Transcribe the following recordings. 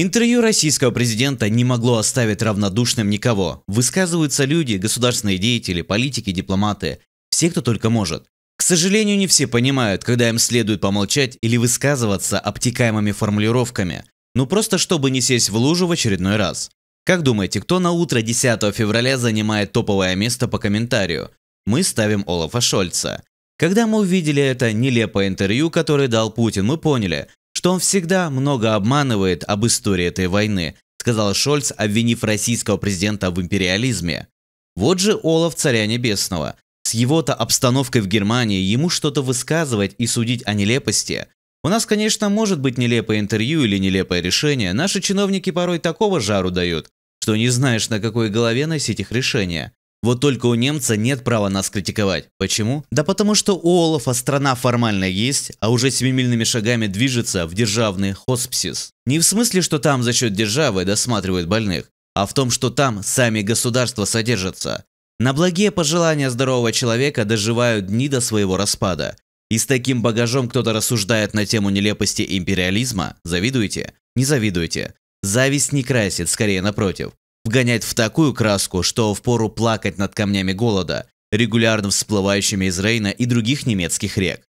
Интервью российского президента не могло оставить равнодушным никого. Высказываются люди, государственные деятели, политики, дипломаты. Все, кто только может. К сожалению, не все понимают, когда им следует помолчать или высказываться обтекаемыми формулировками. Ну просто чтобы не сесть в лужу в очередной раз. Как думаете, кто на утро 10 февраля занимает топовое место по комментарию? Мы ставим Олафа Шольца. Когда мы увидели это нелепое интервью, которое дал Путин, мы поняли, что он всегда много обманывает об истории этой войны, сказал Шольц, обвинив российского президента в империализме. Вот же Олаф Царя Небесного. С его-то обстановкой в Германии ему что-то высказывать и судить о нелепости. У нас, конечно, может быть нелепое интервью или нелепое решение. Наши чиновники порой такого жару дают, что не знаешь, на какой голове носить их решение. Вот только у немца нет права нас критиковать. Почему? Да потому что у Олафа страна формально есть, а уже семимильными шагами движется в державный хосписис. Не в смысле, что там за счет державы досматривают больных, а в том, что там сами государства содержатся. На благие пожелания здорового человека доживают дни до своего распада. И с таким багажом кто-то рассуждает на тему нелепости империализма? Завидуете? Не завидуете. Зависть не красит, скорее напротив вгоняет в такую краску, что в пору плакать над камнями голода, регулярно всплывающими из Рейна и других немецких рек.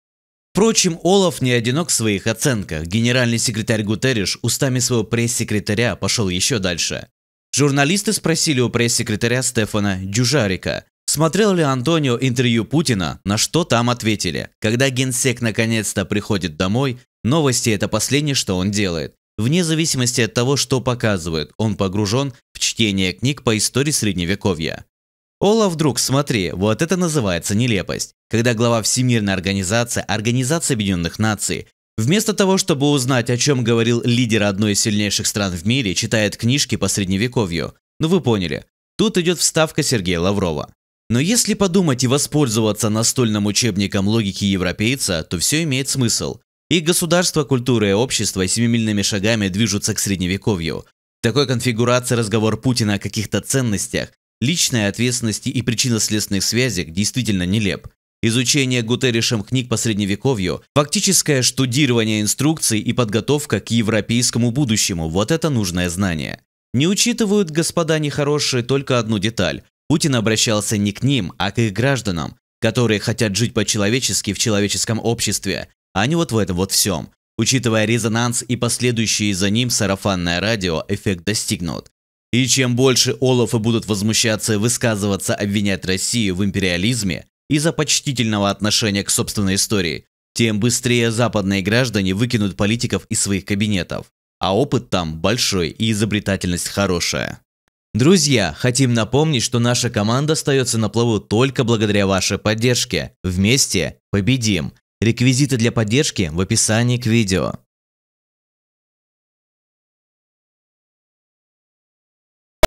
Впрочем, Олаф не одинок в своих оценках. Генеральный секретарь Гутерриш устами своего пресс-секретаря пошел еще дальше. Журналисты спросили у пресс-секретаря Стефана Дюжарика, смотрел ли Антонио интервью Путина, на что там ответили. Когда генсек наконец-то приходит домой, новости – это последнее, что он делает. Вне зависимости от того, что показывают, он погружен чтения книг по истории Средневековья. Ола, вдруг смотри, вот это называется нелепость, когда глава Всемирной организации Организации Объединенных Наций Вместо того, чтобы узнать, о чем говорил лидер одной из сильнейших стран в мире, читает книжки по средневековью. Ну вы поняли, тут идет вставка Сергея Лаврова. Но если подумать и воспользоваться настольным учебником логики европейца, то все имеет смысл. И государство, культура и общество семимильными шагами движутся к средневековью, такой конфигурации разговор Путина о каких-то ценностях, личной ответственности и причинно-следственных связях действительно нелеп. Изучение Гутерришем книг по средневековью, фактическое штудирование инструкций и подготовка к европейскому будущему – вот это нужное знание. Не учитывают, господа нехорошие, только одну деталь. Путин обращался не к ним, а к их гражданам, которые хотят жить по-человечески в человеческом обществе, а не вот в этом вот всем. Учитывая резонанс и последующие за ним сарафанное радио, эффект достигнут. И чем больше Олафы будут возмущаться, высказываться, обвинять Россию в империализме из-за почтительного отношения к собственной истории, тем быстрее западные граждане выкинут политиков из своих кабинетов. А опыт там большой и изобретательность хорошая. Друзья, хотим напомнить, что наша команда остается на плаву только благодаря вашей поддержке. Вместе победим! Реквизиты для поддержки в описании к видео.